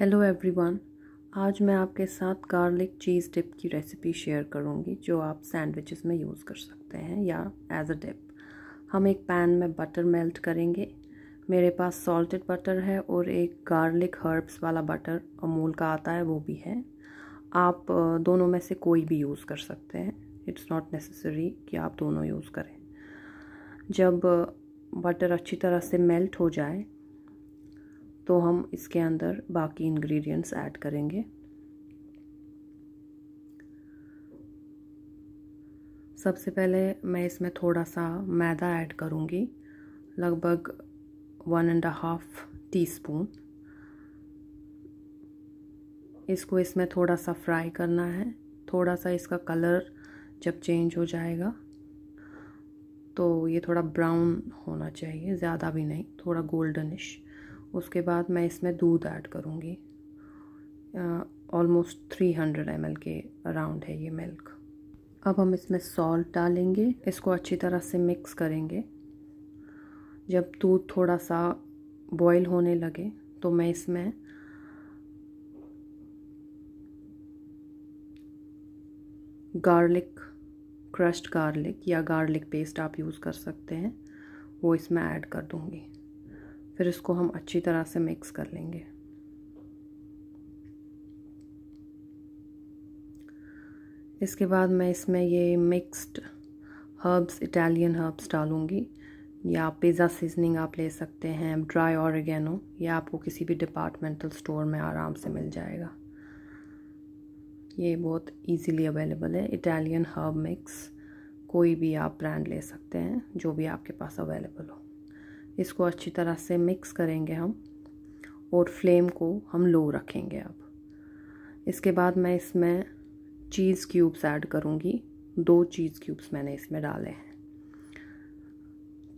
hello everyone आज मैं आपके साथ गार्लिक चीज़ डिप की रेसिपी शेयर करूंगी जो आप सैंडविचेस में यूज़ कर सकते हैं या एज अ डिप हम एक पैन में बटर मेल्ट करेंगे मेरे पास सॉल्टेड बटर है और एक गार्लिक हर्ब्स वाला बटर अमूल का आता है वो भी है आप दोनों में से कोई भी यूज़ कर सकते हैं इट्स नॉट नेसेसरी कि आप दोनों यूज़ करें जब बटर अच्छी तरह से मेल्ट हो जाए तो हम इसके अंदर बाकी इंग्रेडिएंट्स ऐड करेंगे सबसे पहले मैं इसमें थोड़ा सा मैदा ऐड करूँगी लगभग one and half teaspoon इसको इसमें थोड़ा सा फ्राई करना है थोड़ा सा इसका कलर जब चेंज हो जाएगा तो ये थोड़ा ब्राउन होना चाहिए ज़्यादा भी नहीं थोड़ा गोल्डनिश उसके बाद मैं इसमें दूध ऐड करूँगी ऑलमोस्ट थ्री हंड्रेड एम के अराउंड है ये मिल्क अब हम इसमें सॉल्ट डालेंगे इसको अच्छी तरह से मिक्स करेंगे जब दूध थोड़ा सा बॉईल होने लगे तो मैं इसमें गार्लिक क्रश्ड गार्लिक या गार्लिक पेस्ट आप यूज़ कर सकते हैं वो इसमें ऐड कर दूँगी फिर इसको हम अच्छी तरह से मिक्स कर लेंगे इसके बाद मैं इसमें ये मिक्स्ड हर्ब्स इटालियन हर्ब्स डालूँगी या पिज़्ज़ा सीजनिंग आप ले सकते हैं ड्राई ऑरिगेनो या आपको किसी भी डिपार्टमेंटल स्टोर में आराम से मिल जाएगा ये बहुत इजीली अवेलेबल है इटालियन हर्ब मिक्स कोई भी आप ब्रांड ले सकते हैं जो भी आपके पास अवेलेबल हो इसको अच्छी तरह से मिक्स करेंगे हम और फ्लेम को हम लो रखेंगे अब इसके बाद मैं इसमें चीज़ क्यूब्स ऐड करूँगी दो चीज़ क्यूब्स मैंने इसमें डाले हैं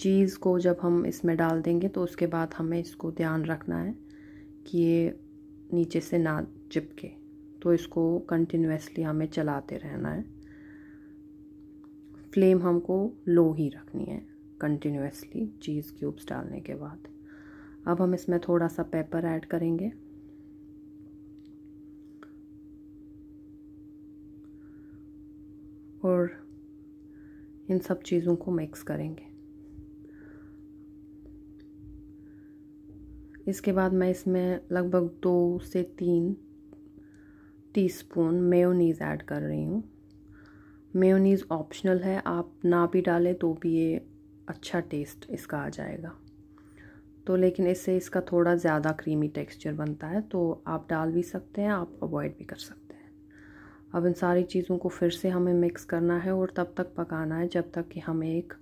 चीज़ को जब हम इसमें डाल देंगे तो उसके बाद हमें इसको ध्यान रखना है कि ये नीचे से ना चिपके तो इसको कंटिन्यूसली हमें चलाते रहना है फ्लेम हमको लो ही रखनी है कंटिन्यूसली चीज़ क्यूब्स डालने के बाद अब हम इसमें थोड़ा सा पेपर ऐड करेंगे और इन सब चीज़ों को मिक्स करेंगे इसके बाद मैं इसमें लगभग दो से तीन टीस्पून मेयोनीज़ ऐड कर रही हूँ मेयोनीज़ ऑप्शनल है आप ना भी डालें तो भी ये अच्छा टेस्ट इसका आ जाएगा तो लेकिन इससे इसका थोड़ा ज़्यादा क्रीमी टेक्सचर बनता है तो आप डाल भी सकते हैं आप अवॉइड भी कर सकते हैं अब इन सारी चीज़ों को फिर से हमें मिक्स करना है और तब तक पकाना है जब तक कि हमें एक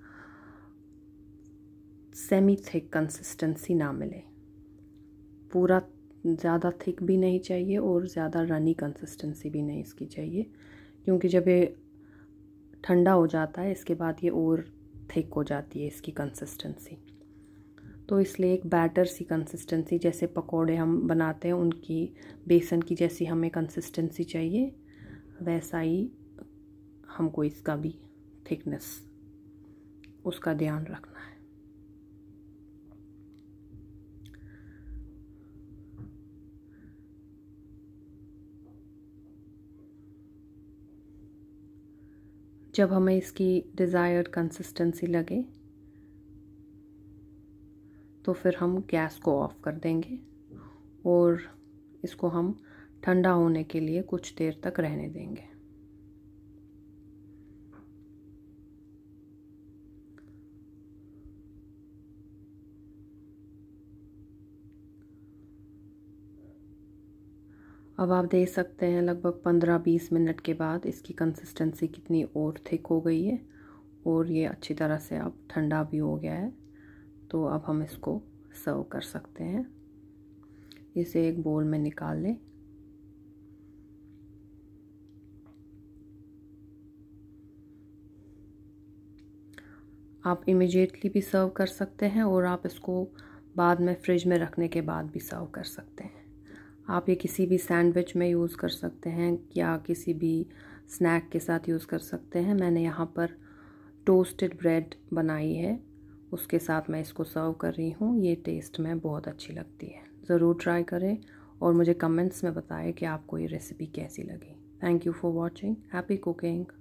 सेमी थिक कंसिस्टेंसी ना मिले पूरा ज़्यादा थिक भी नहीं चाहिए और ज़्यादा रनी कंसिस्टेंसी भी नहीं इसकी चाहिए क्योंकि जब ये ठंडा हो जाता है इसके बाद ये और थिक हो जाती है इसकी कंसिस्टेंसी तो इसलिए एक बैटर सी कंसिस्टेंसी जैसे पकोड़े हम बनाते हैं उनकी बेसन की जैसी हमें कंसिस्टेंसी चाहिए वैसा ही हमको इसका भी थिकनेस उसका ध्यान रखना है जब हमें इसकी डिज़ायर्ड कंसिस्टेंसी लगे तो फिर हम गैस को ऑफ़ कर देंगे और इसको हम ठंडा होने के लिए कुछ देर तक रहने देंगे अब आप देख सकते हैं लगभग पंद्रह बीस मिनट के बाद इसकी कंसिस्टेंसी कितनी और थिक हो गई है और ये अच्छी तरह से अब ठंडा भी हो गया है तो अब हम इसको सर्व कर सकते हैं इसे एक बोल में निकाल लें आप इमिजिएटली भी सर्व कर सकते हैं और आप इसको बाद में फ्रिज में रखने के बाद भी सर्व कर सकते हैं आप ये किसी भी सैंडविच में यूज़ कर सकते हैं या किसी भी स्नैक के साथ यूज़ कर सकते हैं मैंने यहाँ पर टोस्टेड ब्रेड बनाई है उसके साथ मैं इसको सर्व कर रही हूँ ये टेस्ट में बहुत अच्छी लगती है ज़रूर ट्राई करें और मुझे कमेंट्स में बताएं कि आपको ये रेसिपी कैसी लगी thank you for watching happy cooking